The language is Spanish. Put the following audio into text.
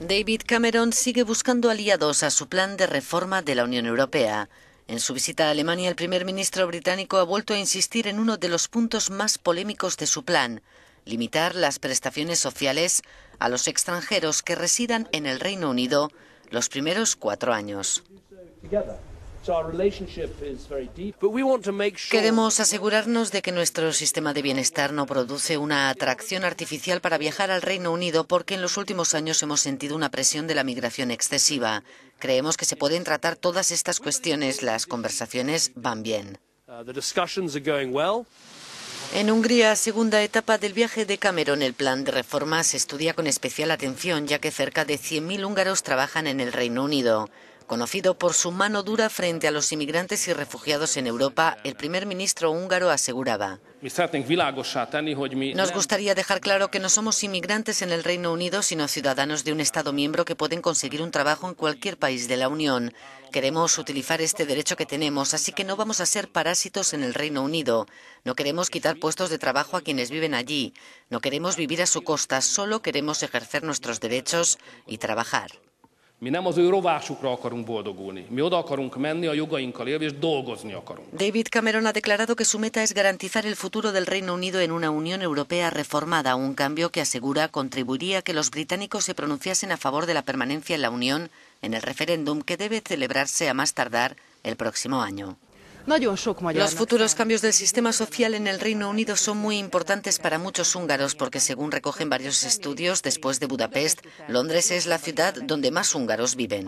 David Cameron sigue buscando aliados a su plan de reforma de la Unión Europea. En su visita a Alemania, el primer ministro británico ha vuelto a insistir en uno de los puntos más polémicos de su plan, limitar las prestaciones sociales a los extranjeros que residan en el Reino Unido los primeros cuatro años. Queremos asegurarnos de que nuestro sistema de bienestar no produce una atracción artificial para viajar al Reino Unido porque en los últimos años hemos sentido una presión de la migración excesiva. Creemos que se pueden tratar todas estas cuestiones. Las conversaciones van bien. Uh, en Hungría, segunda etapa del viaje de Cameron, el plan de reforma se estudia con especial atención, ya que cerca de 100.000 húngaros trabajan en el Reino Unido. Conocido por su mano dura frente a los inmigrantes y refugiados en Europa, el primer ministro húngaro aseguraba. Nos gustaría dejar claro que no somos inmigrantes en el Reino Unido, sino ciudadanos de un Estado miembro que pueden conseguir un trabajo en cualquier país de la Unión. Queremos utilizar este derecho que tenemos, así que no vamos a ser parásitos en el Reino Unido. No queremos quitar puestos de trabajo a quienes viven allí. No queremos vivir a su costa, solo queremos ejercer nuestros derechos y trabajar. David Cameron ha declarado que su meta es garantizar el futuro del Reino Unido en una Unión Europea reformada, un cambio que asegura contribuiría a que los británicos se pronunciasen a favor de la permanencia en la Unión en el referéndum que debe celebrarse a más tardar el próximo año. Los futuros cambios del sistema social en el Reino Unido son muy importantes para muchos húngaros porque, según recogen varios estudios, después de Budapest, Londres es la ciudad donde más húngaros viven.